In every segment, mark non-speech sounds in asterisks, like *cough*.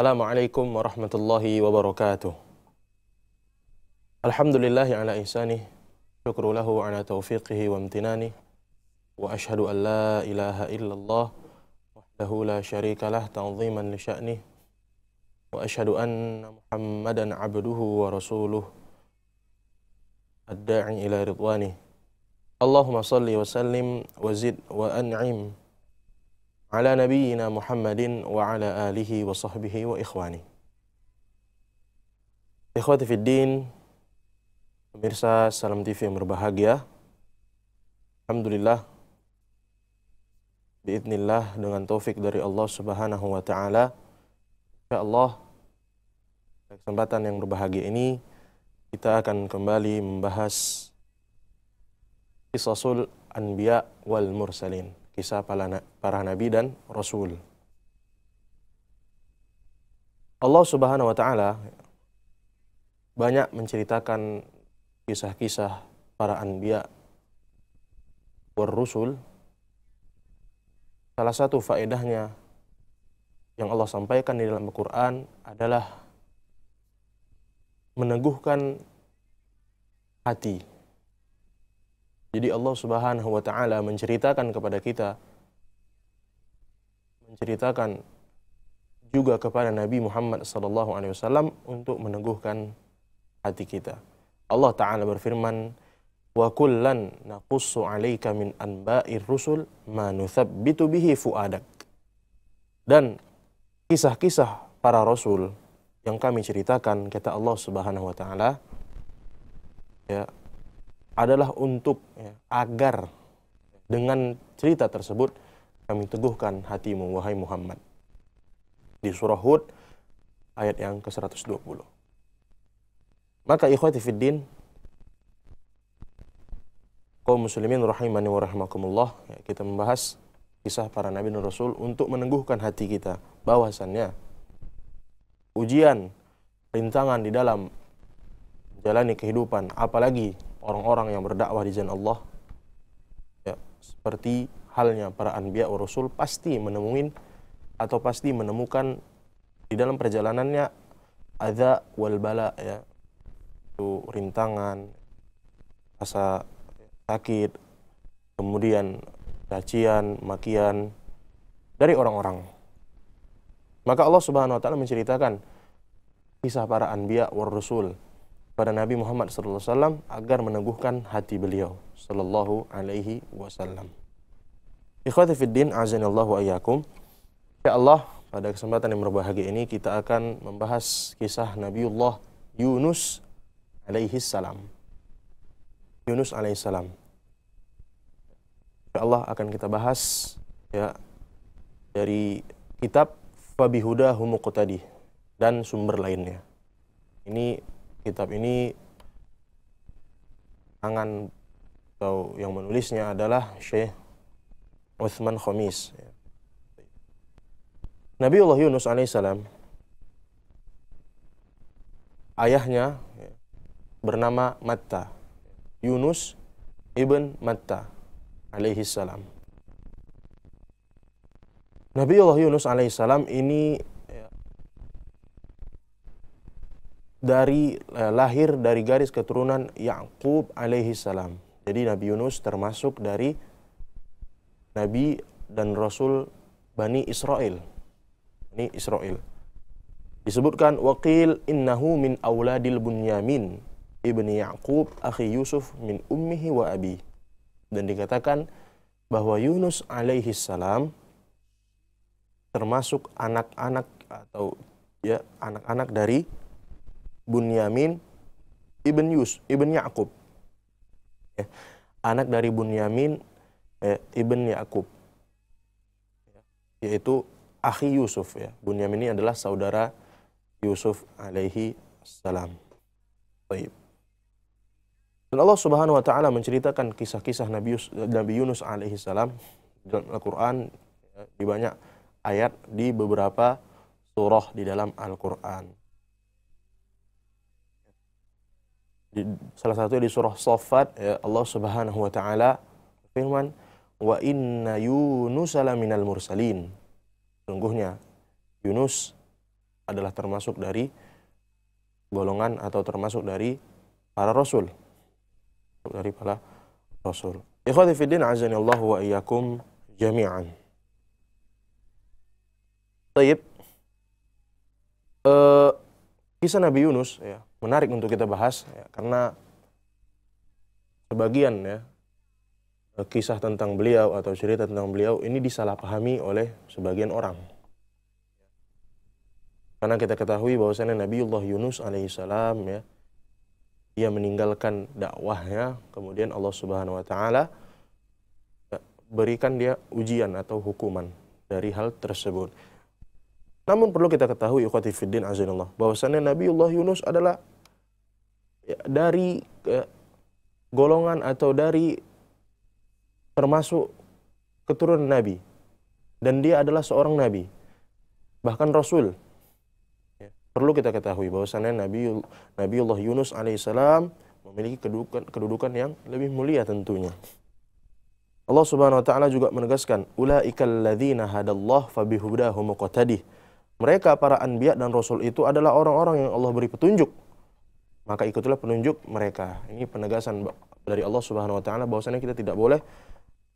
السلام عليكم ورحمة الله وبركاته الحمد لله على إنسانه شكر له على توفيقه وامتنانه وأشهد أن لا إله إلا الله وحده لا شريك له تنظيما لشأنه وأشهد أن محمدا عبده ورسوله الداعي إلى رضوانه اللهم صل وسلم وزد وأنعم ala nabiyyina Muhammadin wa ala alihi wa sahbihi wa ikhwani. Ikhwati fid din, pemirsa Salam TV yang berbahagia. Alhamdulillah biidznillah dengan taufik dari Allah Subhanahu wa taala. Allah kesempatan yang berbahagia ini kita akan kembali membahas kisah sul Anbiya wal Mursalin kisah para nabi dan rasul. Allah Subhanahu wa taala banyak menceritakan kisah-kisah para anbiya war Salah satu faedahnya yang Allah sampaikan di dalam Al-Qur'an adalah meneguhkan hati jadi Allah Subhanahu wa taala menceritakan kepada kita menceritakan juga kepada Nabi Muhammad sallallahu alaihi wasallam untuk meneguhkan hati kita. Allah taala berfirman, "Wa kullan naqussu 'alaika min anba'ir rusul ma nuthabbitu bihi fuadak." Dan kisah-kisah para rasul yang kami ceritakan kata Allah Subhanahu wa taala ya adalah untuk ya, agar dengan cerita tersebut kami teguhkan hatimu wahai Muhammad. Di surah Hud ayat yang ke-120. Maka ikhwati fiddin kaum muslimin rahimani wa rahimakumullah ya, kita membahas kisah para nabi dan rasul untuk meneguhkan hati kita bahwasannya ujian rintangan di dalam jalani kehidupan apalagi orang-orang yang berdakwah di jalan Allah ya, seperti halnya para anbiya wa rasul pasti menemuin atau pasti menemukan di dalam perjalanannya ada wal bala ya itu rintangan rasa sakit kemudian cacian makian dari orang-orang maka Allah Subhanahu wa taala menceritakan kisah para anbiya wa rasul kepada Nabi Muhammad SAW agar meneguhkan hati beliau Sallallahu Alaihi Wasallam. Ikhwati din azanillahu ayyakum. Ya Allah, pada kesempatan yang berbahagia ini kita akan membahas kisah Nabiullah Yunus alaihi salam. Yunus alaihi salam. Ya Allah akan kita bahas ya dari kitab Fabihuda Humuqtadi dan sumber lainnya. Ini kitab ini tangan atau yang menulisnya adalah Syekh Uthman Khomis. Allah Yunus alaihissalam ayahnya bernama Matta. Yunus ibn Matta alaihissalam. Nabi Allah Yunus alaihissalam ini dari eh, lahir dari garis keturunan Yakub alaihi salam. Jadi Nabi Yunus termasuk dari nabi dan rasul Bani Israel. Ini Israel. Disebutkan waqil innahu min auladil bunyamin ibni Yakub akhi Yusuf min ummihi wa abi. Dan dikatakan bahwa Yunus alaihi salam termasuk anak-anak atau ya anak-anak dari Bunyamin ibn Yus ibn Yakub ya. anak dari Bunyamin eh, ibn Yakub ya. yaitu akhi Yusuf ya Bunyamin ini adalah saudara Yusuf alaihi salam Baik. dan Allah Subhanahu wa taala menceritakan kisah-kisah Nabi, Yus, Nabi Yunus alaihi salam dalam Al-Qur'an ya, di banyak ayat di beberapa surah di dalam Al-Qur'an salah satu di surah Saffat ya Allah Subhanahu wa taala firman wa inna Yunus minal mursalin. Sungguhnya Yunus adalah termasuk dari golongan atau termasuk dari para rasul. Dari para rasul. Ikhwati fi din azani Allah wa iyyakum jami'an. Baik. Uh, eh, kisah Nabi Yunus ya menarik untuk kita bahas ya, karena sebagian ya kisah tentang beliau atau cerita tentang beliau ini disalahpahami oleh sebagian orang. Karena kita ketahui bahwasanya Nabiullah Yunus alaihissalam ya ia meninggalkan dakwahnya, kemudian Allah Subhanahu wa taala ya, berikan dia ujian atau hukuman dari hal tersebut. Namun perlu kita ketahui ikhwatifiddin azinallah bahwasanya Nabiullah Yunus adalah ya, dari eh, golongan atau dari termasuk keturunan nabi dan dia adalah seorang nabi bahkan rasul ya, perlu kita ketahui bahwasanya Nabi Nabiullah Yunus alaihissalam memiliki kedudukan kedudukan yang lebih mulia tentunya Allah Subhanahu wa taala juga menegaskan ulaikal ladzina hadallahu fabihudahum muqtadih mereka para anbiya dan rasul itu adalah orang-orang yang Allah beri petunjuk. Maka ikutilah penunjuk mereka. Ini penegasan dari Allah Subhanahu wa taala bahwasanya kita tidak boleh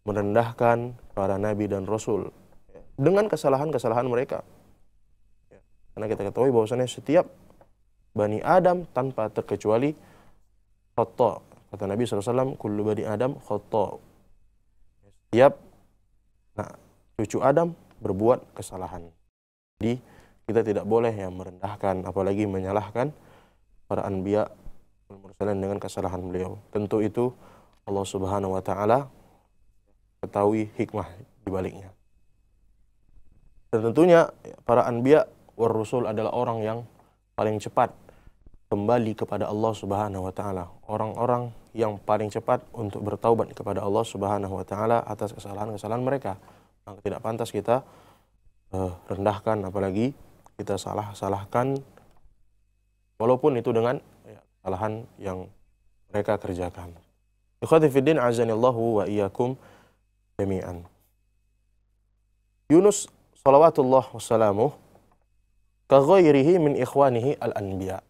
merendahkan para nabi dan rasul ya, dengan kesalahan-kesalahan mereka. Ya, karena kita ketahui bahwasanya setiap Bani Adam tanpa terkecuali khata. Kata Nabi SAW, Kullu Bani Adam khata. Setiap nah, cucu Adam berbuat kesalahan. Jadi, kita tidak boleh yang merendahkan apalagi menyalahkan para anbiya mursalin dengan kesalahan beliau tentu itu Allah Subhanahu wa taala ketahui hikmah di baliknya dan tentunya para anbiya war rusul adalah orang yang paling cepat kembali kepada Allah Subhanahu wa taala orang-orang yang paling cepat untuk bertaubat kepada Allah Subhanahu wa taala atas kesalahan-kesalahan mereka maka tidak pantas kita eh, rendahkan apalagi kita salah salahkan walaupun itu dengan kesalahan yang mereka kerjakan. Ikhwatifiddin azanillahu wa iyyakum jami'an. Yunus salawatullah wassalamuh kaghairihi min ikhwanihi al-anbiya.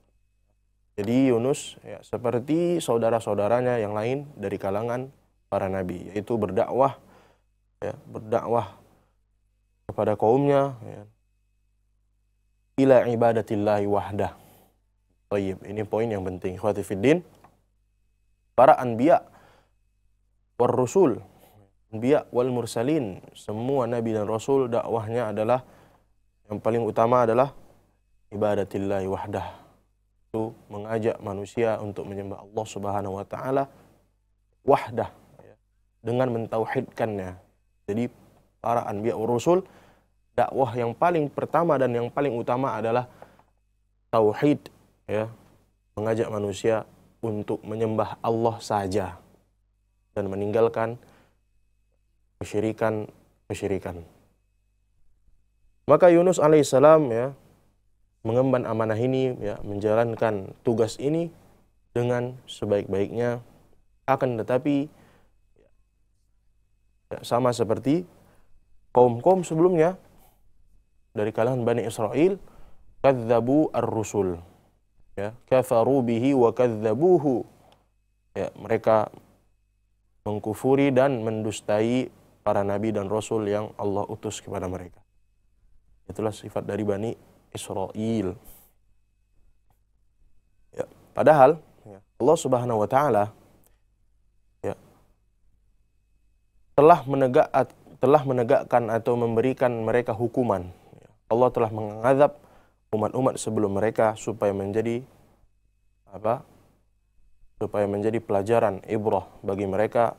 Jadi Yunus ya, seperti saudara-saudaranya yang lain dari kalangan para nabi, yaitu berdakwah, ya, berdakwah kepada kaumnya, ya, ila ibadatillahi wahdah. Tayyib, ini poin yang penting. Ikhwati fiddin, para anbiya war rusul, anbiya wal mursalin, semua nabi dan rasul dakwahnya adalah yang paling utama adalah ibadatillahi wahdah. Itu mengajak manusia untuk menyembah Allah Subhanahu wa taala wahdah ya. dengan mentauhidkannya. Jadi para anbiya war rusul dakwah yang paling pertama dan yang paling utama adalah tauhid ya mengajak manusia untuk menyembah Allah saja dan meninggalkan kesyirikan kesyirikan maka Yunus alaihissalam ya mengemban amanah ini ya menjalankan tugas ini dengan sebaik-baiknya akan tetapi ya, sama seperti kaum-kaum sebelumnya dari kalangan Bani Israel kadzabu ar-rusul ya kafaru bihi wa kadzabuhu ya mereka mengkufuri dan mendustai para nabi dan rasul yang Allah utus kepada mereka itulah sifat dari Bani Israel ya padahal ya, Allah Subhanahu wa taala ya telah menegak telah menegakkan atau memberikan mereka hukuman Allah telah mengazab umat-umat sebelum mereka supaya menjadi apa? supaya menjadi pelajaran ibrah bagi mereka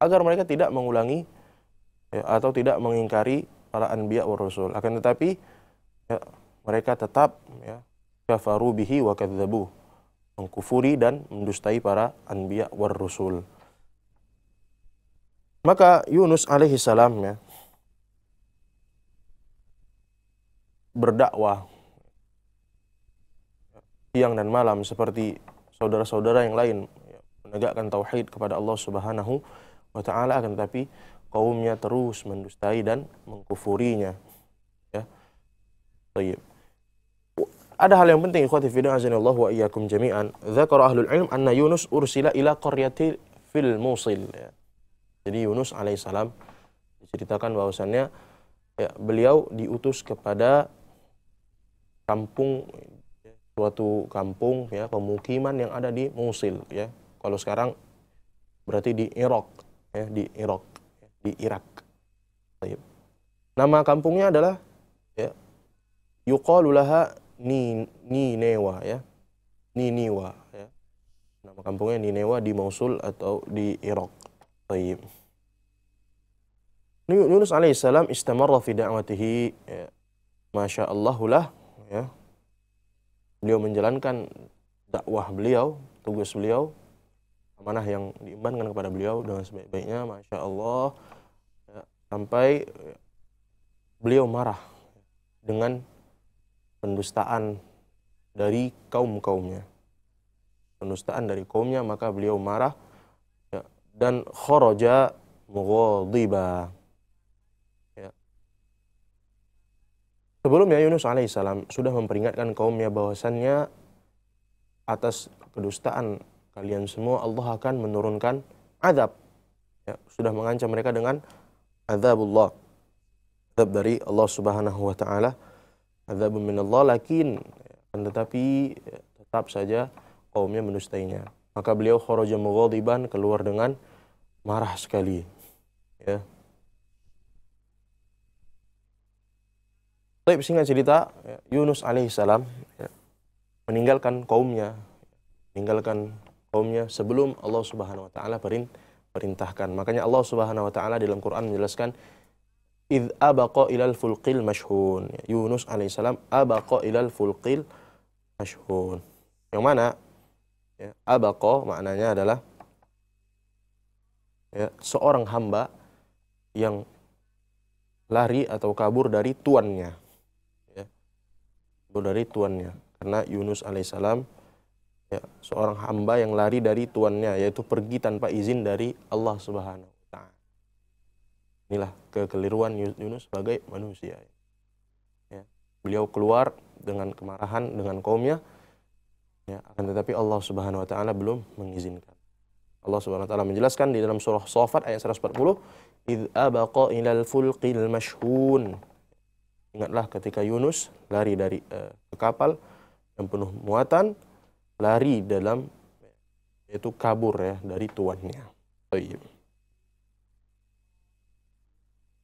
agar mereka tidak mengulangi ya, atau tidak mengingkari para anbiya wa rasul. Akan tetapi ya, mereka tetap ya kafaru bihi wa kadzabu mengkufuri dan mendustai para anbiya war rusul. Maka Yunus alaihi salam ya berdakwah siang dan malam seperti saudara-saudara yang lain ya, menegakkan tauhid kepada Allah Subhanahu wa taala akan tetapi kaumnya terus mendustai dan mengkufurinya ya Tayyib. Ada hal yang penting ikhwati fillah azanillahu wa iyyakum jami'an. Dzakara ahlul ilm anna Yunus ursila ila qaryati fil Musil. Ya. Jadi Yunus alaihissalam diceritakan bahwasannya ya, beliau diutus kepada kampung suatu kampung ya pemukiman yang ada di Mosul ya. Kalau sekarang berarti di Irak ya, di Irak, di Irak. Nama kampungnya adalah ya yuqalu Ni, Ninewa ya. Niniwa ya. Nama kampungnya Ninewa di Mosul atau di Irak. Baik. Yunus alaihissalam istamarra fi da'watihi ya. Masya ya beliau menjalankan dakwah beliau tugas beliau amanah yang diimbankan kepada beliau dengan sebaik-baiknya masya Allah ya, sampai ya, beliau marah dengan pendustaan dari kaum kaumnya pendustaan dari kaumnya maka beliau marah ya, dan khoroja mughadiba Sebelumnya Yunus alaihissalam sudah memperingatkan kaumnya bahwasannya atas kedustaan kalian semua Allah akan menurunkan azab. Ya, sudah mengancam mereka dengan azab Allah, Azab dari Allah Subhanahu wa taala. Azab min Allah lakin ya, tetapi ya, tetap saja kaumnya mendustainya. Maka beliau kharaja mughadiban keluar dengan marah sekali. Ya, Tapi singkat cerita, Yunus alaihissalam ya, meninggalkan kaumnya, meninggalkan kaumnya sebelum Allah Subhanahu wa taala perintahkan. Makanya Allah Subhanahu wa taala dalam Quran menjelaskan id abaqa ilal fulqil mashhun. Ya, Yunus alaihissalam abaqa ilal fulqil mashhun. Yang mana ya, abaqa maknanya adalah ya, seorang hamba yang lari atau kabur dari tuannya dari tuannya. Karena Yunus alaihissalam ya, seorang hamba yang lari dari tuannya yaitu pergi tanpa izin dari Allah Subhanahu wa taala. Inilah kekeliruan Yunus sebagai manusia. Ya. Beliau keluar dengan kemarahan dengan kaumnya ya, akan tetapi Allah Subhanahu wa taala belum mengizinkan. Allah Subhanahu wa taala menjelaskan di dalam surah Shafat ayat 140, "Idz abaqa ilal fulqil mashhun." Ingatlah ketika Yunus lari dari uh, kapal yang penuh muatan, lari dalam yaitu kabur ya dari tuannya. Tayyib.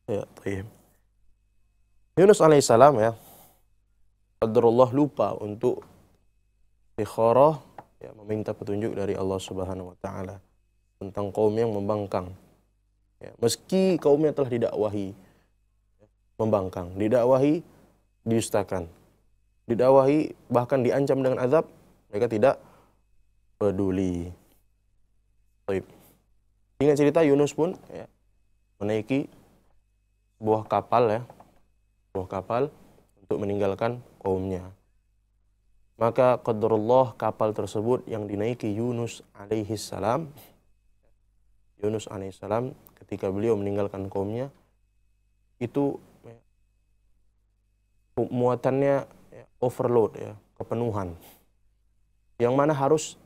Ya, tayyib. Yunus alaihissalam ya, Qadarullah lupa untuk istikharah ya, meminta petunjuk dari Allah Subhanahu wa taala tentang kaum yang membangkang. Ya, meski kaumnya telah didakwahi, membangkang, didakwahi diustakan, didakwahi bahkan diancam dengan azab, mereka tidak peduli. Baik. Ingat cerita Yunus pun ya, menaiki buah kapal ya, buah kapal untuk meninggalkan kaumnya. Maka qadrullah kapal tersebut yang dinaiki Yunus alaihi salam Yunus alaihi salam ketika beliau meninggalkan kaumnya itu muatannya overload ya, kepenuhan. Yang mana harus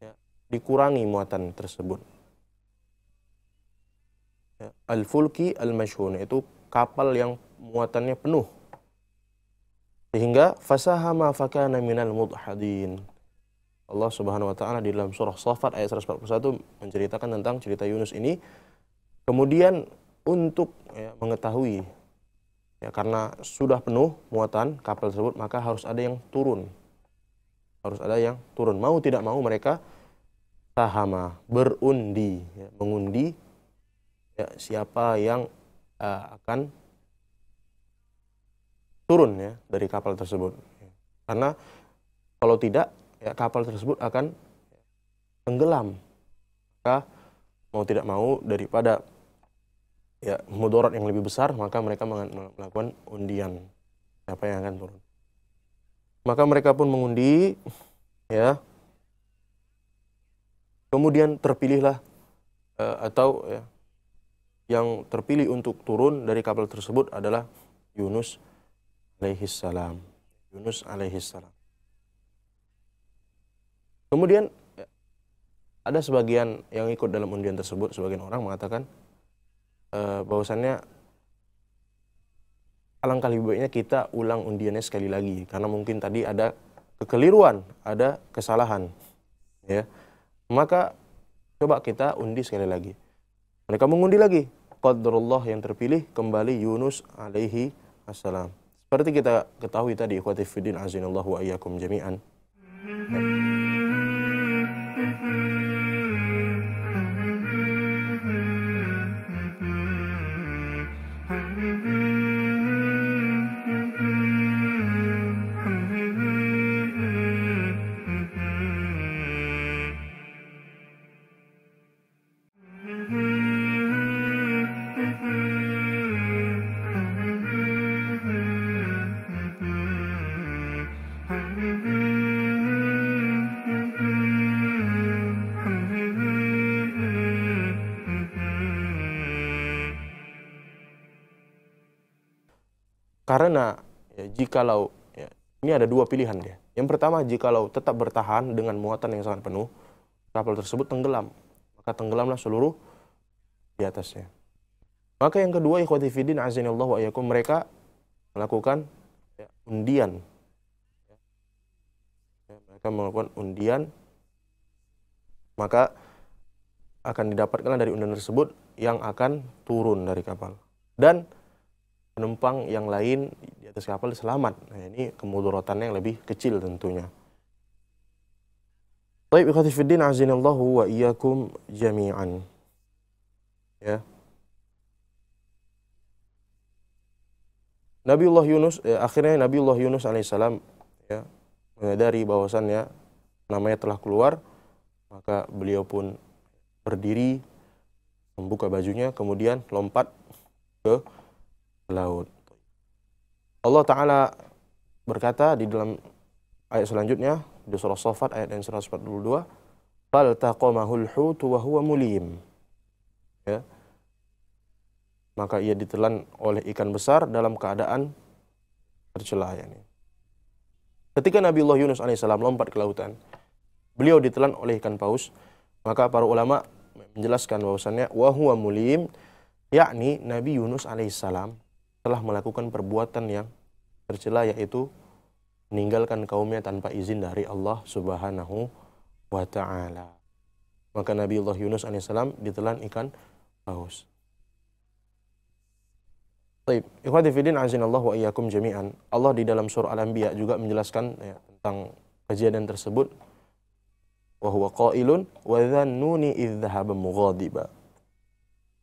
ya, dikurangi muatan tersebut. Ya, Al-fulki al-mashhun itu kapal yang muatannya penuh. Sehingga fasahama fakana minal mudhadin. Allah Subhanahu wa taala di dalam surah Shafat ayat 141 menceritakan tentang cerita Yunus ini. Kemudian untuk ya, mengetahui Ya, karena sudah penuh muatan kapal tersebut, maka harus ada yang turun. Harus ada yang turun. Mau tidak mau mereka tahama, berundi, ya, mengundi ya, siapa yang uh, akan turun ya dari kapal tersebut. Karena kalau tidak, ya, kapal tersebut akan tenggelam. Maka mau tidak mau daripada ya mudarat yang lebih besar maka mereka melakukan undian siapa yang akan turun maka mereka pun mengundi ya kemudian terpilihlah uh, atau ya, yang terpilih untuk turun dari kapal tersebut adalah Yunus salam Yunus salam kemudian ya, ada sebagian yang ikut dalam undian tersebut sebagian orang mengatakan Eh, bahwasannya alangkah lebih baiknya kita ulang undiannya sekali lagi karena mungkin tadi ada kekeliruan, ada kesalahan, ya. Maka coba kita undi sekali lagi. Mereka mengundi lagi. Qadrullah yang terpilih kembali Yunus alaihi assalam. Seperti kita ketahui tadi ikhwati azinallahu wa jami'an. Ya. Karena ya, jikalau ya, ini ada dua pilihan dia. Yang pertama, jikalau tetap bertahan dengan muatan yang sangat penuh, kapal tersebut tenggelam. Maka tenggelamlah seluruh di atasnya. Maka yang kedua, ikhwati fidin azinallahu ayakum, mereka melakukan ya, undian. Ya, mereka melakukan undian, maka akan didapatkan dari undian tersebut yang akan turun dari kapal. Dan penumpang yang lain di atas kapal selamat. Nah, ini kemudaratannya yang lebih kecil tentunya. Baik, ikhwati azinallahu wa iyyakum jami'an. Ya. Nabiullah Yunus ya, akhirnya Nabiullah Yunus alaihissalam ya menyadari bahwasannya namanya telah keluar maka beliau pun berdiri membuka bajunya kemudian lompat ke laut. Allah Ta'ala berkata di dalam ayat selanjutnya, di surah Sofat ayat yang 142, hutu wa huwa mulim. Ya. Maka ia ditelan oleh ikan besar dalam keadaan tercela. Yani. Ketika Nabi Allah Yunus alaihissalam lompat ke lautan, beliau ditelan oleh ikan paus, maka para ulama menjelaskan bahwasannya huwa mulim, yakni Nabi Yunus alaihissalam telah melakukan perbuatan yang tercela yaitu meninggalkan kaumnya tanpa izin dari Allah Subhanahu wa taala. Maka Nabi Allah Yunus alaihissalam ditelan ikan paus. Baik, ikhwati fillah azinallahu wa iyyakum jami'an. Allah di dalam surah Al-Anbiya juga menjelaskan ya, tentang kejadian tersebut. Wa huwa qailun wa dhannuni idh dhahaba mughadiba.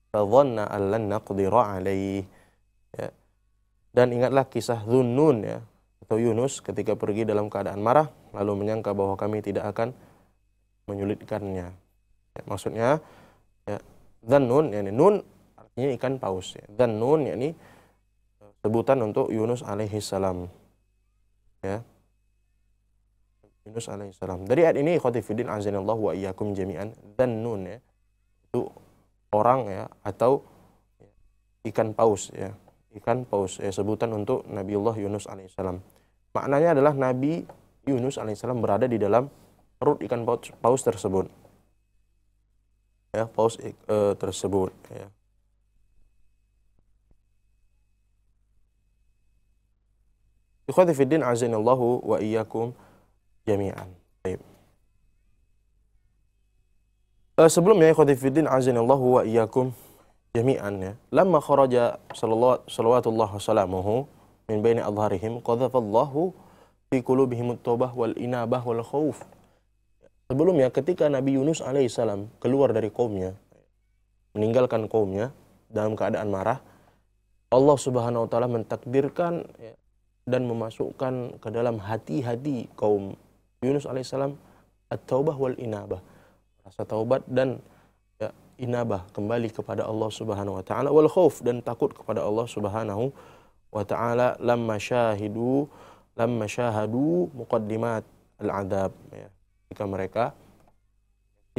Fa dhanna an lan naqdira alaihi Ya. Dan ingatlah kisah Zunnun ya atau Yunus ketika pergi dalam keadaan marah lalu menyangka bahwa kami tidak akan menyulitkannya. Ya, maksudnya ya Zunnun yakni nun artinya ikan paus ya. Zannun yakni e, sebutan untuk Yunus alaihi salam. Ya. Yunus alaihi salam. Dari ayat ini khotifuddin azanillahu wa iyyakum jami'an Zunnun ya. Itu orang ya atau ya, ikan paus ya ikan paus eh, sebutan untuk Nabiullah Yunus alaihissalam. Maknanya adalah Nabi Yunus alaihissalam berada di dalam perut ikan paus, paus tersebut. Ya, paus eh, tersebut. Ya. Ikhwatifiddin azinallahu wa iyyakum jami'an. Baik. Eh, sebelumnya ikhwati fiddin azinallahu wa iyyakum jami'an ya. Lama kharaja sallallahu sallamuhu, min baini adharihim qadzafallahu fi qulubihim at-taubah wal inabah wal khauf. Sebelumnya ketika Nabi Yunus alaihissalam keluar dari kaumnya, meninggalkan kaumnya dalam keadaan marah, Allah Subhanahu wa taala mentakdirkan ya, dan memasukkan ke dalam hati-hati kaum Yunus alaihissalam at-taubah wal inabah, rasa taubat dan inabah kembali kepada Allah Subhanahu wa taala wal khauf dan takut kepada Allah Subhanahu wa taala lamma syahidu lamma syahadu muqaddimat al adab ya. Ketika mereka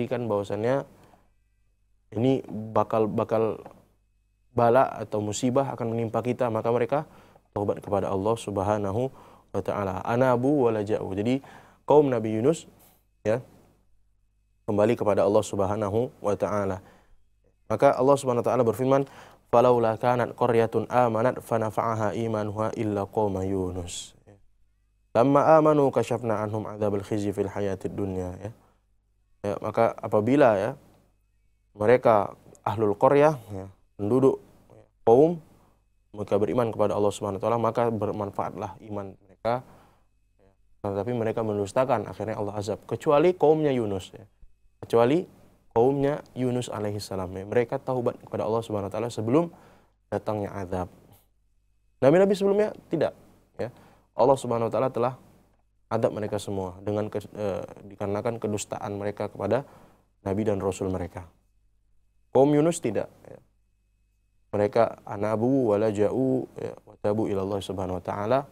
kan bahwasannya ini bakal bakal bala atau musibah akan menimpa kita maka mereka taubat kepada Allah Subhanahu wa taala anabu walaja'u jadi kaum Nabi Yunus ya kembali kepada Allah Subhanahu wa taala. Maka Allah Subhanahu wa taala berfirman, "Falaula kanat qaryatun amanat fanafa'aha imanuha illa qauma Yunus." Lama amanu kashafna anhum adzabal khizyi fil hayatid dunya ya. ya. maka apabila ya mereka ahlul qaryah ya, penduduk ya, kaum mereka beriman kepada Allah Subhanahu wa taala maka bermanfaatlah iman mereka tetapi mereka mendustakan akhirnya Allah azab kecuali kaumnya Yunus ya kecuali kaumnya Yunus alaihissalam. Ya, mereka taubat kepada Allah Subhanahu wa taala sebelum datangnya azab. Nabi-nabi sebelumnya tidak, ya. Allah Subhanahu wa taala telah adab mereka semua dengan ke, e, dikarenakan kedustaan mereka kepada nabi dan rasul mereka. Kaum Yunus tidak, ya. Mereka anabu wala ja'u ya, wa tabu Subhanahu wa taala.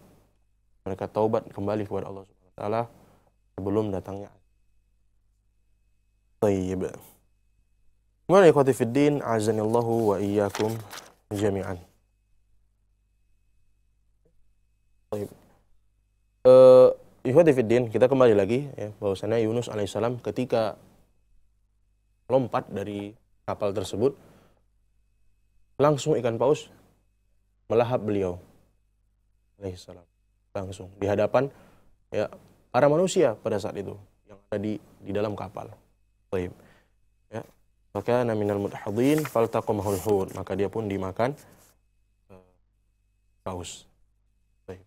Mereka taubat kembali kepada Allah Subhanahu wa taala sebelum datangnya Tayyib. Wa ikhwati ya, fid din, azanillahu wa iyyakum jami'an. Tayyib. Uh, eh, ikhwati ya fid kita kembali lagi ya bahwasanya Yunus alaihissalam ketika lompat dari kapal tersebut langsung ikan paus melahap beliau alaihissalam langsung di hadapan ya para manusia pada saat itu yang ada di di dalam kapal Taib. Ya. Maka naminal mudhadin faltaqamahul hud. Maka dia pun dimakan paus. Eh, Taib.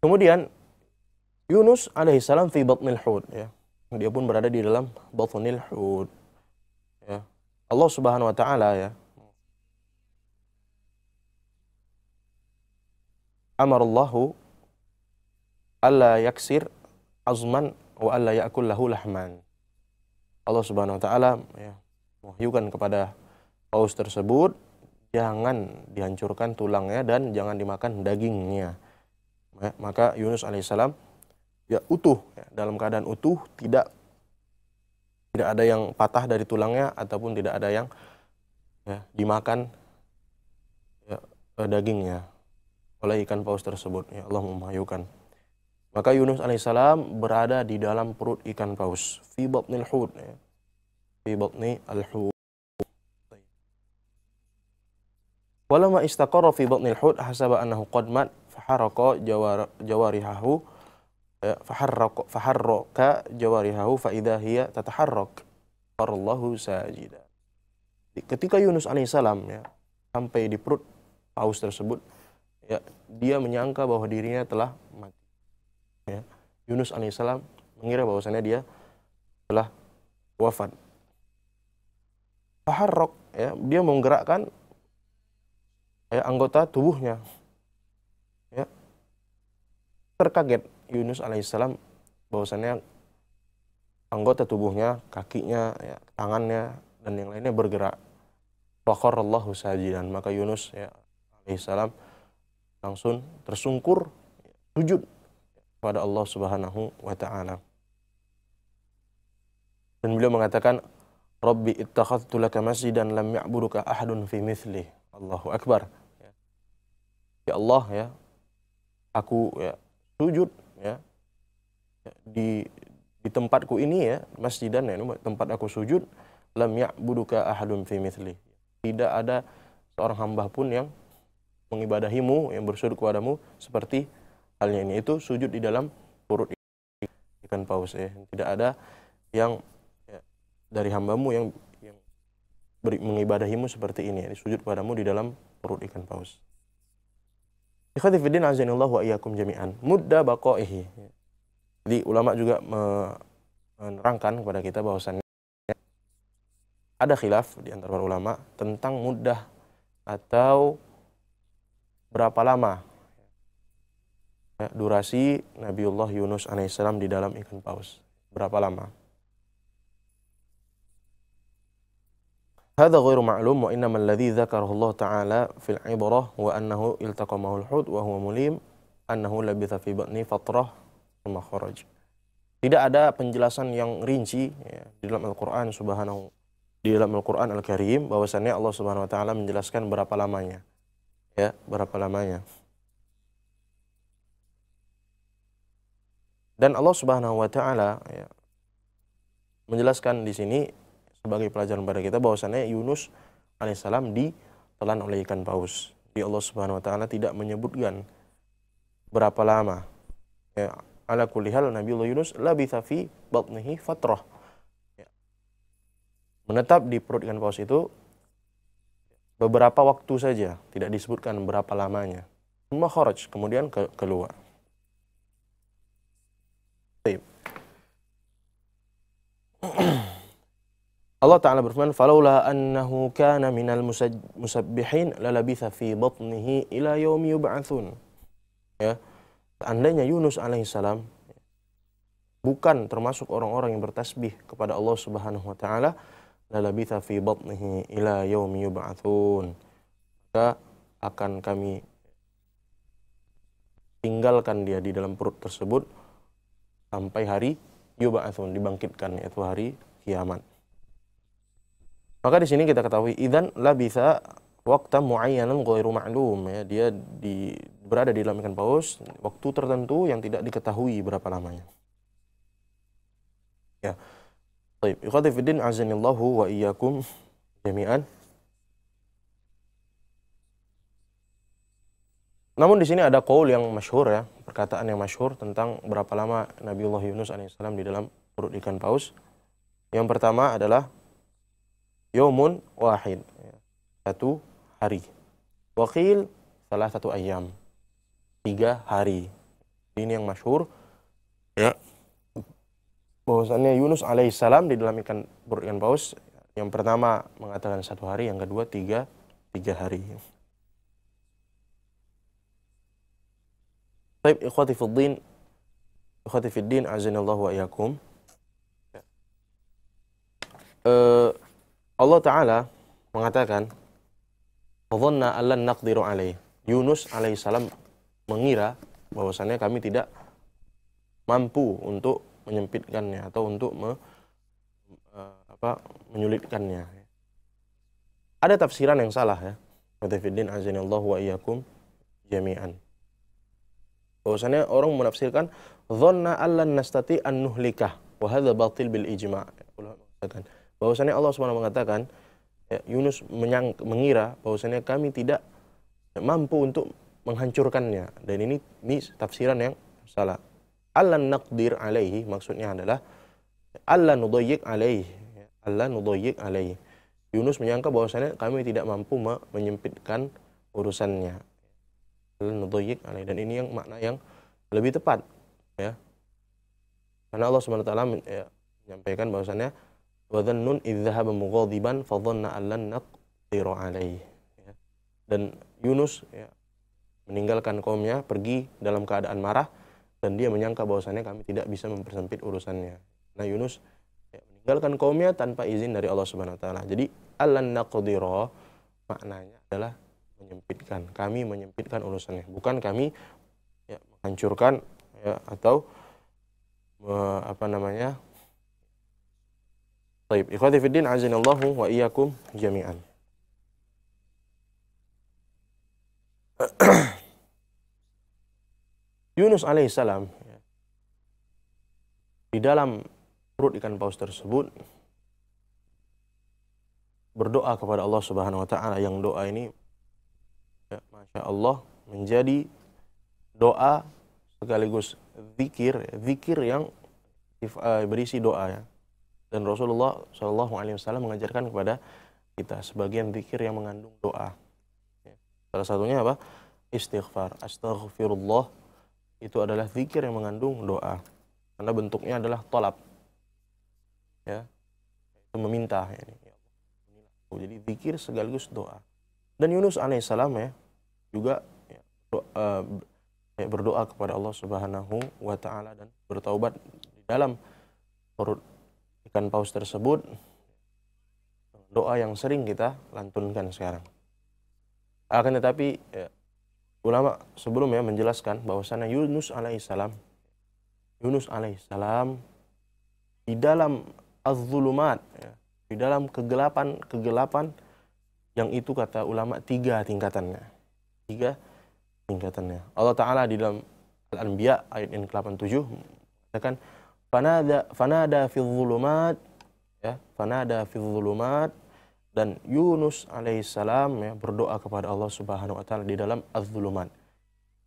Kemudian Yunus alaihissalam fi batnil hud ya. Dia pun berada di dalam batnil hud. Ya. Allah Subhanahu wa taala ya Amarullahu Allah, yaksir azman wa alla ya'kul lahu lahman. Allah Subhanahu wa taala ya, wahyukan kepada paus tersebut jangan dihancurkan tulangnya dan jangan dimakan dagingnya. Ya, maka Yunus alaihissalam ya utuh ya, dalam keadaan utuh tidak tidak ada yang patah dari tulangnya ataupun tidak ada yang ya, dimakan ya, eh, dagingnya oleh ikan paus tersebut ya Allah memayukan maka Yunus alaihissalam berada di dalam perut ikan paus. Fi batnil hud. Ya. Fi batni al hud. Walama istaqarra fi batnil hud hasaba annahu qad mat jawarihahu ya, faharqa faharqa jawarihahu fa idza hiya tataharrak. Farallahu sajida. Ketika Yunus alaihissalam ya sampai di perut paus tersebut ya dia menyangka bahwa dirinya telah Yunus alaihissalam mengira bahwasannya dia telah wafat. Taharrok, ya, dia menggerakkan ya, anggota tubuhnya. Ya. Terkaget Yunus alaihissalam bahwasannya anggota tubuhnya, kakinya, ya, tangannya, dan yang lainnya bergerak. Fakarallahu sajidan. Maka Yunus ya, alaihissalam langsung tersungkur, sujud kepada Allah Subhanahu wa taala. Dan beliau mengatakan, "Rabbi ittakhadtu laka masjidan lam ya'buduka ahadun fi mithli." Allahu akbar. Ya Allah ya, aku ya sujud ya di di tempatku ini ya masjidan ya tempat aku sujud lam ya'buduka ahadun fi mithli. Tidak ada seorang hamba pun yang mengibadahimu yang bersujud kepadamu seperti halnya ini itu sujud di dalam perut ikan paus ya tidak ada yang ya, dari hambamu yang yang beri, mengibadahimu seperti ini ya, sujud padamu di dalam perut ikan paus Ikhwatifidin azanillahu wa iyyakum jami'an mudda baqaihi jadi ulama juga menerangkan kepada kita bahwasannya ada khilaf di antara ulama tentang mudah atau berapa lama Eh, durasi Nabiullah Yunus alaihissalam di dalam ikan paus. Berapa lama? Hada ghairu ma'lum wa innama alladhi dhakarahu Allah Ta'ala fil ibrah wa annahu iltaqamahu al hud wa huwa mulim annahu labitha fi batni fatrah thumma kharaj. Tidak ada penjelasan yang rinci ya, di dalam Al-Qur'an subhanahu di dalam Al-Qur'an Al-Karim bahwasannya Allah Subhanahu wa taala menjelaskan berapa lamanya. Ya, berapa lamanya. Dan Allah Subhanahu wa taala ya, menjelaskan di sini sebagai pelajaran pada kita bahwasanya Yunus alaihissalam ditelan oleh ikan paus. Di Allah Subhanahu wa taala tidak menyebutkan berapa lama. Ya, ala kulli hal Nabi Allah Yunus labitha fi batnihi fatrah. Ya. Menetap di perut ikan paus itu beberapa waktu saja, tidak disebutkan berapa lamanya. Semua kemudian keluar. *clears throat* Allah Ta'ala berfirman, "Falaula annahu kana minal musabbihin lalabitha fi batnihi ila yaumi yub'atsun." Ya. Seandainya Yunus alaihissalam bukan termasuk orang-orang yang bertasbih kepada Allah Subhanahu wa taala, lalabitha fi batnihi ila yaumi yub'atsun. Maka akan kami tinggalkan dia di dalam perut tersebut sampai hari yub'atsun dibangkitkan yaitu hari kiamat. Maka di sini kita ketahui la bisa waktu muayyanan ghairu ma'lum ya dia di, berada di dalam ikan paus waktu tertentu yang tidak diketahui berapa lamanya. Ya. Baik, fiddin azanillahu wa iyyakum jami'an. Namun di sini ada kaul yang masyhur ya, perkataan yang masyhur tentang berapa lama Nabiullah Yunus alaihissalam di dalam perut ikan paus. Yang pertama adalah yomun wahid, ya, satu hari. Wakil salah satu ayam, tiga hari. Ini yang masyhur ya. Bahwasannya Yunus alaihissalam di dalam ikan perut ikan paus yang pertama mengatakan satu hari, yang kedua tiga tiga hari. Baik, ikhwati fi din, ikhwati fi din, azanallahu wa iyakum. Uh, eh, Allah Ta'ala mengatakan, Fadhanna allan naqdiru alaih. Yunus alaihissalam mengira bahwasannya kami tidak mampu untuk menyempitkannya atau untuk me, uh, apa, menyulitkannya. Ada tafsiran yang salah ya. Wa wa iyyakum jami'an bahwasanya orang menafsirkan dhanna allan nastati an nuhlikah wa hadza batil bil ijma bahwasanya Allah swt mengatakan ya, Yunus menyang, mengira bahwasanya kami tidak mampu untuk menghancurkannya dan ini ini tafsiran yang salah allan naqdir alaihi maksudnya adalah allan nudayyik alaihi ya, allan nudayyik alaihi Yunus menyangka bahwasanya kami tidak mampu menyempitkan urusannya nudoyik alai dan ini yang makna yang lebih tepat ya karena Allah subhanahu wa taala ya, menyampaikan bahwasannya wadhannun idzahaba mughadiban fadhanna allan naqdiru alaih ya. dan Yunus ya, meninggalkan kaumnya pergi dalam keadaan marah dan dia menyangka bahwasanya kami tidak bisa mempersempit urusannya nah Yunus ya, meninggalkan kaumnya tanpa izin dari Allah subhanahu wa taala jadi allan naqdiru maknanya adalah menyempitkan. Kami menyempitkan urusannya. Bukan kami ya, menghancurkan ya, atau me, apa namanya? Taib. Ikhwati fiddin azinallahu wa iyyakum jami'an. *clears throat* Yunus alaihissalam ya, di dalam perut ikan paus tersebut berdoa kepada Allah Subhanahu wa taala yang doa ini ya, masya Allah menjadi doa sekaligus zikir zikir yang eh, berisi doa ya dan Rasulullah Shallallahu Alaihi Wasallam mengajarkan kepada kita sebagian zikir yang mengandung doa ya, salah satunya apa istighfar astaghfirullah itu adalah zikir yang mengandung doa karena bentuknya adalah tolap ya itu meminta ya, ya jadi zikir sekaligus doa dan Yunus alaihissalam ya juga ya, eh, ya, berdoa kepada Allah Subhanahu wa taala dan bertaubat di dalam perut ikan paus tersebut. Doa yang sering kita lantunkan sekarang. Akan tetapi ya, ulama sebelumnya menjelaskan bahwasanya Yunus alaihissalam Yunus alaihissalam di dalam az-zulumat ya, di dalam kegelapan-kegelapan yang itu kata ulama tiga tingkatannya tiga tingkatannya Allah Taala di dalam Al-Anbiya ayat yang ke-87 katakan fanada fanada fil zulumat ya fanada fil zulumat dan Yunus alaihissalam ya, berdoa kepada Allah Subhanahu wa taala di dalam az-zulumat.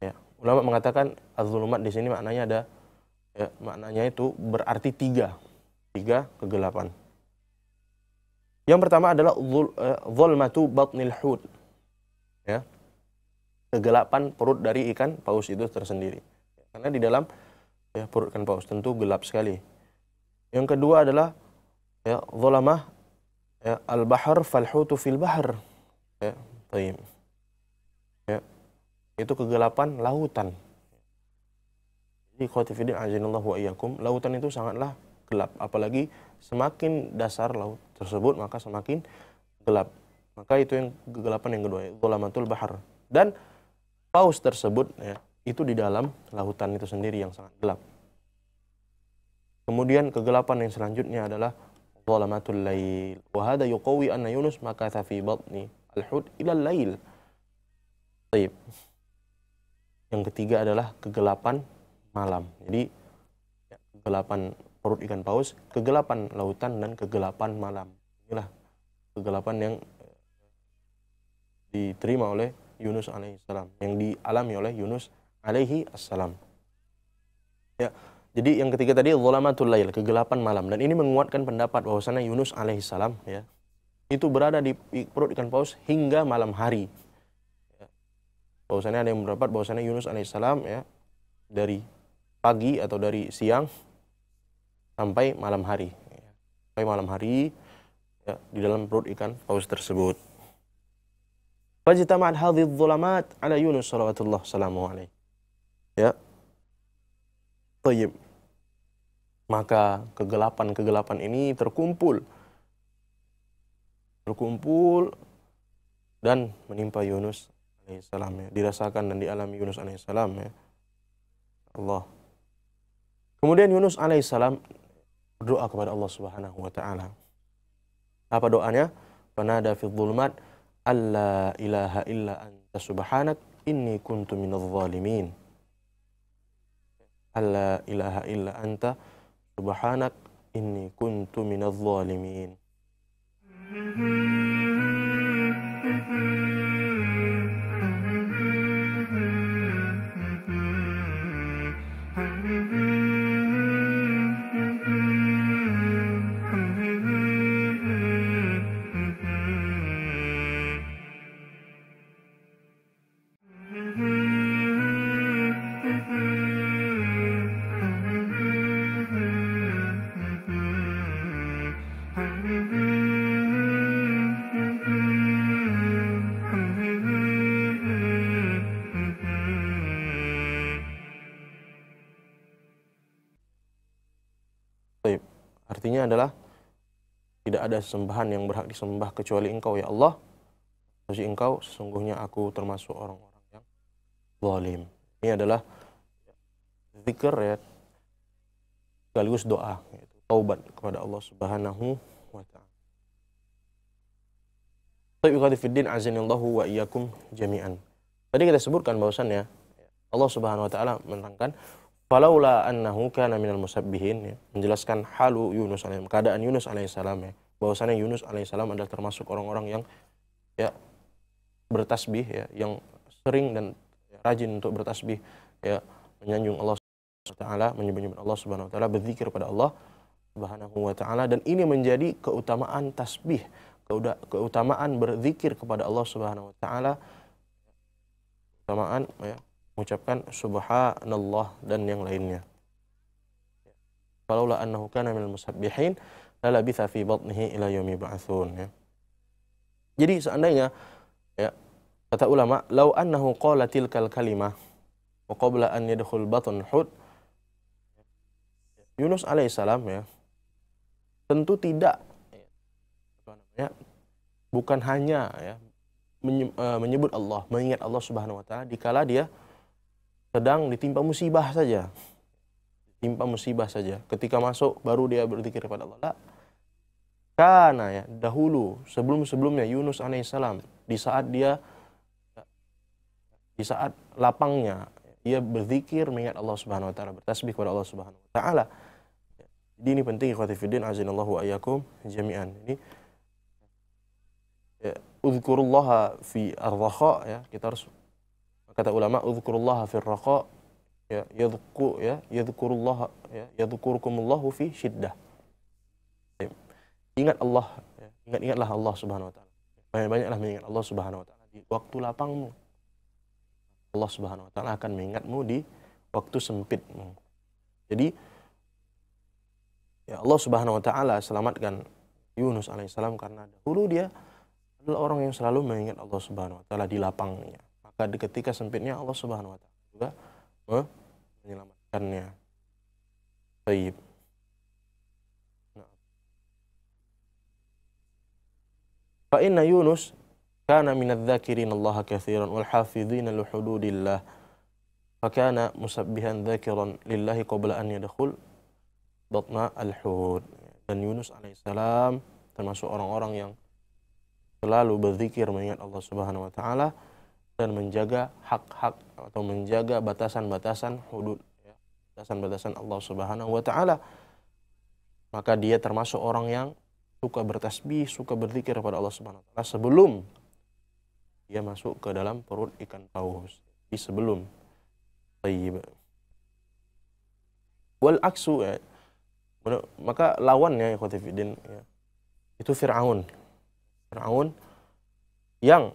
Ya, ulama mengatakan az-zulumat di sini maknanya ada ya, maknanya itu berarti tiga tiga kegelapan. Yang pertama adalah zulmatu eh, batnil hud. Ya. Kegelapan perut dari ikan paus itu tersendiri. Karena di dalam ya, perut ikan paus tentu gelap sekali. Yang kedua adalah ya zulamah ya, al bahar fal hutu fil bahar. Ya, Ya. Itu kegelapan lautan. Jadi khotifidin azinallahu wa iyyakum, lautan itu sangatlah gelap apalagi semakin dasar laut tersebut maka semakin gelap. Maka itu yang kegelapan yang kedua, tul bahar. Dan paus tersebut ya, itu di dalam lautan itu sendiri yang sangat gelap. Kemudian kegelapan yang selanjutnya adalah zalamatul lail. Wa yuqawi anna Yunus maka fi batni al ila lail. taib Yang ketiga adalah kegelapan malam. Jadi ya, kegelapan perut ikan paus, kegelapan lautan dan kegelapan malam. Inilah kegelapan yang eh, diterima oleh Yunus alaihi salam yang dialami oleh Yunus alaihi assalam. Ya, jadi yang ketiga tadi zulamatul lail, kegelapan malam dan ini menguatkan pendapat bahwasanya Yunus alaihissalam ya itu berada di perut ikan paus hingga malam hari. Ya. Bahwasanya ada yang berpendapat bahwasanya Yunus alaihissalam ya dari pagi atau dari siang sampai malam hari. Sampai malam hari ya, di dalam perut ikan paus tersebut. Fajtama'at hadhil dhulamat ala Yunus salawatullah salamu alaihi. Ya. Tayyib. Maka kegelapan-kegelapan ini terkumpul. Terkumpul dan menimpa Yunus alaihissalam ya. Dirasakan dan dialami Yunus alaihissalam ya. Allah. Kemudian Yunus alaihissalam berdoa kepada Allah Subhanahu wa taala. Apa doanya? Panada fi dhulumat alla ilaha illa anta subhanak inni kuntu minadh zalimin. Alla ilaha illa anta subhanak inni kuntu minadh zalimin. ada sembahan yang berhak disembah kecuali engkau ya Allah. Kecuali engkau, sesungguhnya aku termasuk orang-orang yang zalim. Ini adalah zikir ya, sekaligus doa, yaitu taubat kepada Allah Subhanahu wa Ta'ala. Tapi Fiddin azinillahu wa iyyakum jami'an. Tadi kita sebutkan bahwasannya ya, Allah Subhanahu wa taala menerangkan falaula annahu kana minal musabbihin ya, menjelaskan halu Yunus alaihi keadaan Yunus alaihi salam ya bahwasanya Yunus alaihissalam adalah termasuk orang-orang yang ya bertasbih ya yang sering dan rajin untuk bertasbih ya menyanjung Allah Subhanahu wa taala menyebut-nyebut Allah Subhanahu wa taala berzikir kepada Allah Subhanahu wa taala dan ini menjadi keutamaan tasbih keutamaan berzikir kepada Allah Subhanahu wa taala keutamaan ya mengucapkan subhanallah dan yang lainnya. Falaula annahu kana minal musabbihin bisa fi batnihi ila yaumi ba'tsun ya. Jadi seandainya ya kata ulama lau annahu qala tilkal kalimah wa qabla an yadkhul batn hud Yunus alaihissalam ya tentu tidak ya, bukan hanya ya e, menyebut Allah, mengingat Allah Subhanahu wa taala dikala dia sedang ditimpa musibah saja. Timpa musibah saja. Ketika masuk baru dia berzikir kepada Allah. La, karena ya, dahulu sebelum-sebelumnya Yunus alaihissalam di saat dia di saat lapangnya dia berzikir mengingat Allah Subhanahu wa taala, bertasbih kepada Allah Subhanahu wa taala. Jadi ini penting ikhwati fillah azinallahu ayyakum jami'an. Ini ya, fi ar-raha ya, kita harus kata ulama uzkurullah fi ar-raha ya yadhku ya yadhkurullaha ya yadhkurukumullahu fi syiddah ingat Allah ingat ingatlah Allah Subhanahu wa taala banyak banyaklah mengingat Allah Subhanahu wa taala di waktu lapangmu Allah Subhanahu wa taala akan mengingatmu di waktu sempitmu jadi ya Allah Subhanahu wa taala selamatkan Yunus alaihissalam karena dahulu dia adalah orang yang selalu mengingat Allah Subhanahu wa taala di lapangnya maka di ketika sempitnya Allah Subhanahu wa taala juga menyelamatkannya baik Fa inna Yunus kana minadz dhakirin Allah katsiran wal hafidhin li hududillah. Fa kana musabbihan dhakiran lillahi qabla an yadkhul batna al-hud. Dan Yunus alaihissalam termasuk orang-orang yang selalu berzikir mengingat Allah Subhanahu wa taala dan menjaga hak-hak atau menjaga batasan-batasan hudud ya, batasan-batasan Allah Subhanahu wa taala maka dia termasuk orang yang suka bertasbih, suka berzikir kepada Allah Subhanahu wa taala sebelum dia masuk ke dalam perut ikan paus. Di sebelum. Tayyib. Wal aksu ya. Maka lawannya ya ya. Itu Fir'aun. Fir'aun yang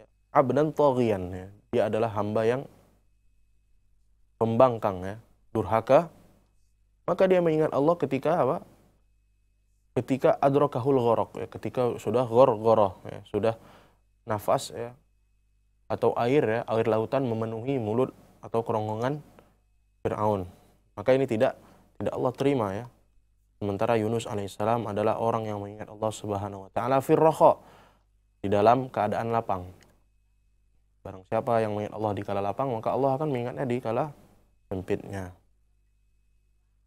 ya, abdan toghian ya. Dia adalah hamba yang pembangkang ya, durhaka. Maka dia mengingat Allah ketika apa? ketika adrokahul gorok ya, ketika sudah gor goroh ya, sudah nafas ya atau air ya air lautan memenuhi mulut atau kerongkongan Fir'aun maka ini tidak tidak Allah terima ya sementara Yunus alaihissalam adalah orang yang mengingat Allah subhanahu wa taala firroho di dalam keadaan lapang barang siapa yang mengingat Allah di kala lapang maka Allah akan mengingatnya di kala sempitnya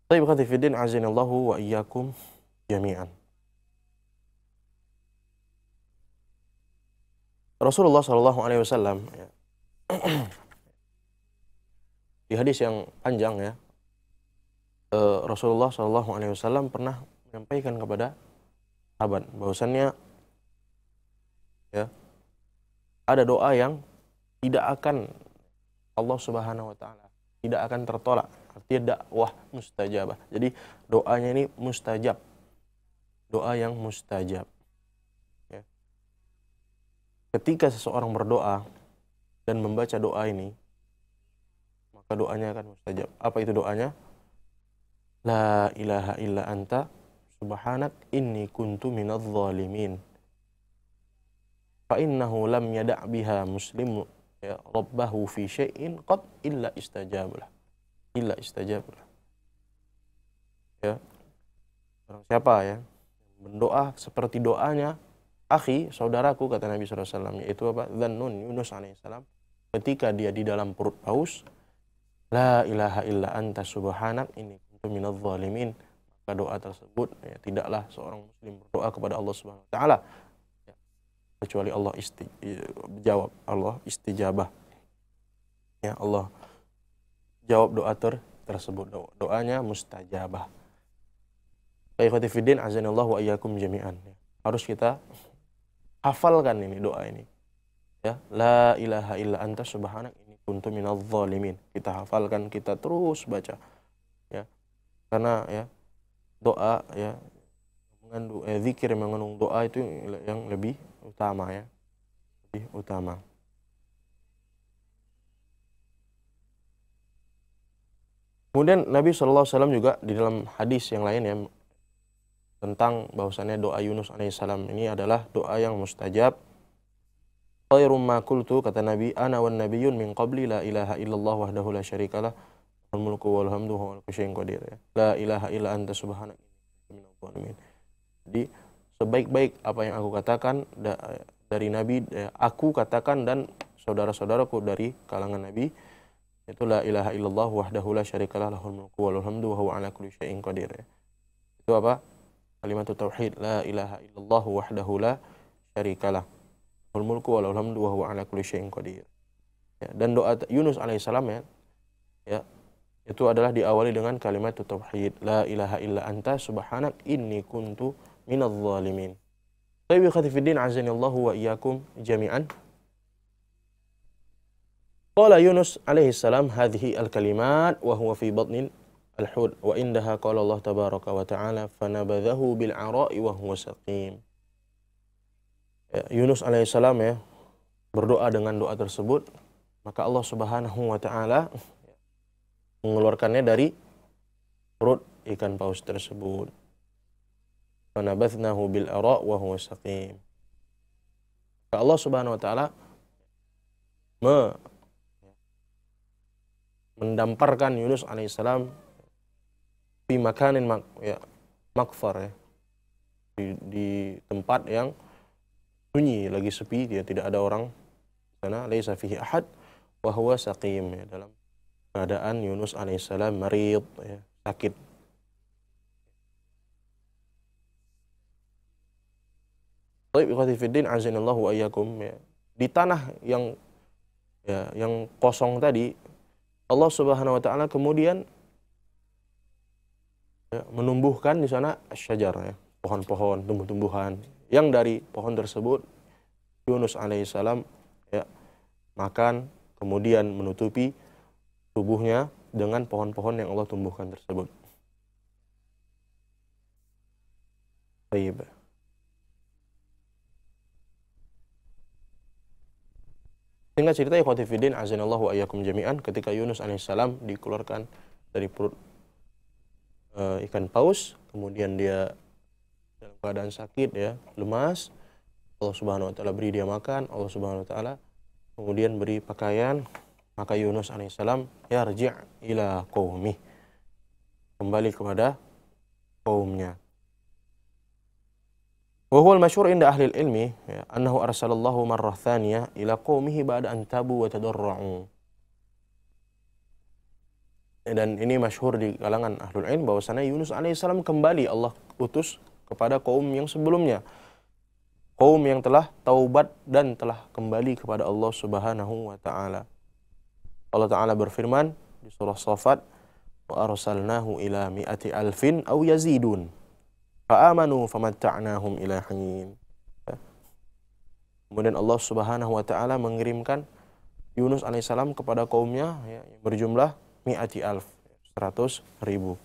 Baik, Fidin azinallahu wa iyyakum. جميعا Rasulullah صلى الله عليه وسلم di hadis yang panjang ya eh, Rasulullah Shallallahu Alaihi Wasallam pernah menyampaikan kepada sahabat bahwasannya ya ada doa yang tidak akan Allah Subhanahu Wa Taala tidak akan tertolak artinya dakwah mustajabah jadi doanya ini mustajab doa yang mustajab. Ya. Ketika seseorang berdoa dan membaca doa ini, maka doanya akan mustajab. Apa itu doanya? La ilaha illa anta subhanak inni kuntu minadh zalimin. Fa innahu lam yada' biha muslimu ya rabbahu fi syai'in qad illa istajablah. Illa istajablah. Ya. Orang siapa ya berdoa seperti doanya akhi saudaraku kata Nabi SAW yaitu apa dan nun Yunus alaihissalam ketika dia di dalam perut paus la ilaha illa anta subhanak ini kuntu minadz zalimin maka doa tersebut ya, tidaklah seorang muslim berdoa kepada Allah Subhanahu wa taala ya, kecuali Allah isti ya, jawab Allah istijabah ya Allah jawab doa ter tersebut doanya mustajabah Ya, ikhwati azanillahu wa iyyakum jami'an. Ya, harus kita hafalkan ini doa ini. Ya, la ilaha illa anta subhanak ini kuntu minadh zalimin. Kita hafalkan, kita terus baca. Ya. Karena ya doa ya mengandung eh, zikir mengandung doa itu yang lebih utama ya. Lebih utama. Kemudian Nabi SAW juga di dalam hadis yang lain ya tentang bahwasannya doa Yunus alaihissalam ini adalah doa yang mustajab. Khairum ma qultu kata Nabi ana wan nabiyyun min qabli la ilaha illallah wahdahu la syarikalah wal mulku wal hamdu wa kusyai'in qadir ya. La ilaha illa anta subhanaka inni kuntu Jadi sebaik-baik apa yang aku katakan dari Nabi aku katakan dan saudara-saudaraku dari kalangan Nabi itu la ilaha illallah wahdahu la syarikalah lahul mulku wal hamdu wa huwa ala kulli syai'in qadir. Itu apa? kalimat tauhid la ilaha illallah wahdahu la syarikalah lahul mulku wa lahul hamdu wa huwa ala kulli syai'in qadir ya, dan doa Yunus alaihissalam ya, ya itu adalah diawali dengan kalimat tauhid la ilaha illa anta subhanak inni kuntu minadh zalimin Tayyib khatifuddin azani Allah wa iyyakum jami'an Qala Yunus alaihi salam hadhihi al-kalimat wa huwa fi batnin al-hud wa indaha qala Allah tabaraka wa ta'ala fanabadhahu bil ara'i wa huwa saqim ya, Yunus alaihissalam ya berdoa dengan doa tersebut maka Allah subhanahu wa ta'ala mengeluarkannya dari perut ikan paus tersebut fanabathnahu bil ara' wa huwa saqim maka Allah subhanahu wa ta'ala me mendamparkan Yunus alaihissalam di makanin mak ya makfar ya di, di tempat yang sunyi lagi sepi dia ya, tidak ada orang sana laisa fihi ahad wa huwa saqim ya dalam keadaan Yunus alaihissalam marid ya, sakit Baik, ikhwati fiddin azinallahu wa iyyakum ya. Di tanah yang ya, yang kosong tadi Allah Subhanahu wa taala kemudian Ya, menumbuhkan di sana syajar ya pohon-pohon tumbuh-tumbuhan yang dari pohon tersebut Yunus alaihissalam ya makan kemudian menutupi tubuhnya dengan pohon-pohon yang Allah tumbuhkan tersebut. Baik. Singkat cerita, Ikhwatifidin, azinallahu ayyakum jami'an, ketika Yunus alaihissalam dikeluarkan dari perut uh, ikan paus, kemudian dia dalam keadaan sakit ya, lemas, Allah Subhanahu wa taala beri dia makan, Allah Subhanahu wa taala kemudian beri pakaian, maka Yunus alaihissalam yarji' ila qaumi. Kembali kepada kaumnya. Wa huwa al-mashhur inda ahli al-ilmi ya, annahu arsalallahu marrah thaniya ila qaumihi ba'da an tabu wa tadarra'u dan ini masyhur di kalangan ahlul ain bahwasanya Yunus alaihissalam kembali Allah utus kepada kaum yang sebelumnya kaum yang telah taubat dan telah kembali kepada Allah Subhanahu wa taala. Allah taala berfirman di surah Saffat wa arsalnahu ila mi'ati alfin aw yazidun fa famatta'nahum ila hin. Ya. Kemudian Allah Subhanahu wa taala mengirimkan Yunus alaihissalam kepada kaumnya ya, yang berjumlah mi'ati alf 100 ribu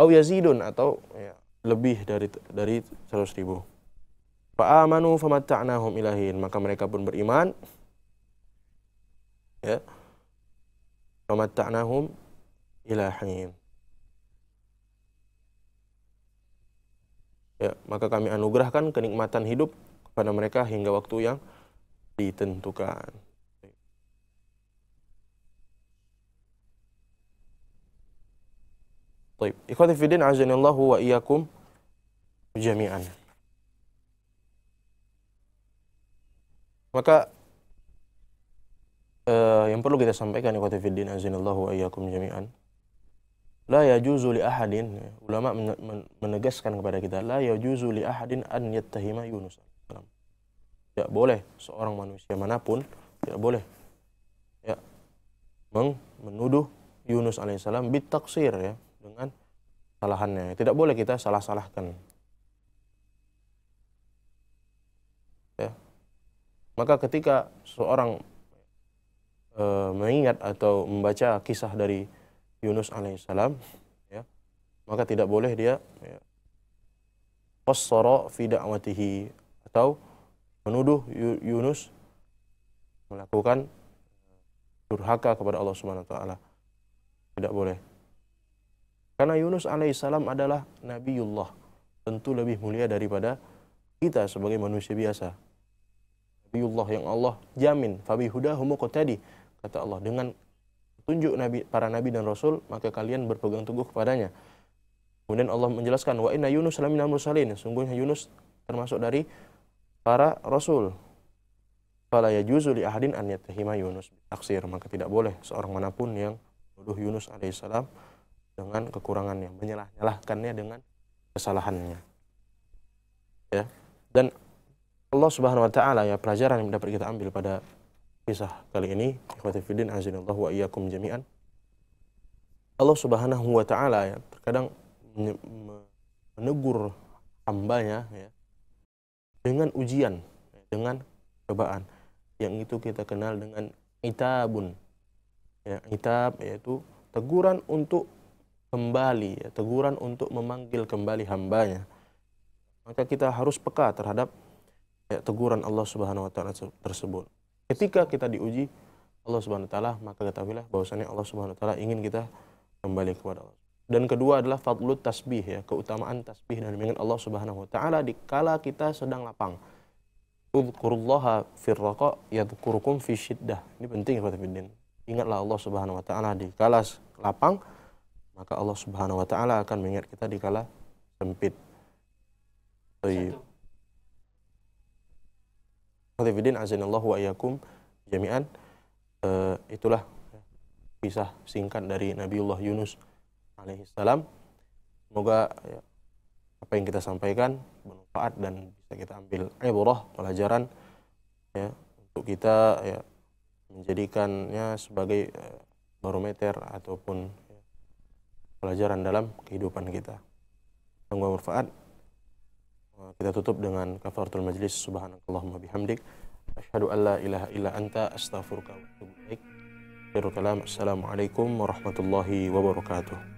au yazidun atau ya, lebih dari dari 100 ribu fa'amanu famatta'nahum ilahin maka mereka pun beriman ya famatta'nahum ilahin ya maka kami anugerahkan kenikmatan hidup kepada mereka hingga waktu yang ditentukan Baik, ikhwati fillah azanillahu wa iyyakum jami'an. Maka uh, yang perlu kita sampaikan ikhwati fillah azanillahu wa iyyakum jami'an. La yajuzu li ahadin ulama menegaskan kepada kita la yajuzu li ahadin an yattahima Yunus. Tidak boleh seorang manusia manapun tidak boleh ya menuduh Yunus alaihissalam bitaksir ya dengan salahannya. Tidak boleh kita salah-salahkan. Ya. Maka ketika seorang e, mengingat atau membaca kisah dari Yunus alaihissalam, ya, maka tidak boleh dia ya, qassara fi atau menuduh Yunus melakukan durhaka kepada Allah Subhanahu wa taala. Tidak boleh. Karena Yunus alaihissalam adalah Nabiullah. Tentu lebih mulia daripada kita sebagai manusia biasa. Nabiullah yang Allah jamin. Fabi hudahumu tadi. Kata Allah, dengan tunjuk nabi, para nabi dan rasul, maka kalian berpegang teguh kepadanya. Kemudian Allah menjelaskan, Wa inna Yunus laminal mursalin. Sungguhnya Yunus termasuk dari para rasul. Fala yajuzu li ahadin an yatahima Yunus. Aksir, maka tidak boleh seorang manapun yang menuduh Yunus alaihissalam dengan kekurangannya, menyalah-nyalahkannya dengan kesalahannya. Ya. Dan Allah Subhanahu wa taala ya pelajaran yang dapat kita ambil pada kisah kali ini, ikhwati fillah azinallahu wa iyyakum jami'an. Allah Subhanahu wa taala ya terkadang menegur hambanya ya dengan ujian, ya, dengan cobaan yang itu kita kenal dengan itabun. Ya, itab yaitu teguran untuk kembali, ya, teguran untuk memanggil kembali hambanya. Maka kita harus peka terhadap ya, teguran Allah Subhanahu wa taala tersebut. Ketika kita diuji Allah Subhanahu wa taala, maka ketahuilah bahwasanya Allah Subhanahu wa taala ingin kita kembali kepada Allah. Dan kedua adalah fadlut tasbih ya, keutamaan tasbih dan mengingat Allah Subhanahu wa taala di kala kita sedang lapang. Udhkurullaha fir ya yadhkurukum fi syiddah. Ini penting ya Ingatlah Allah Subhanahu wa taala di kala lapang maka Allah Subhanahu wa taala akan mengingat kita di kala sempit. Baik. azinallahu wa iyyakum jami'an. Uh, itulah kisah singkat dari Nabiullah Yunus alaihissalam. Semoga ya, apa yang kita sampaikan bermanfaat dan bisa kita ambil ibrah pelajaran ya untuk kita ya menjadikannya sebagai eh, barometer ataupun pelajaran dalam kehidupan kita. Semoga bermanfaat. Eh, kita tutup dengan kafaratul majlis subhanakallahumma bihamdik asyhadu an la ilaha illa anta astaghfiruka wa atubu ilaik. Assalamualaikum warahmatullahi wabarakatuh.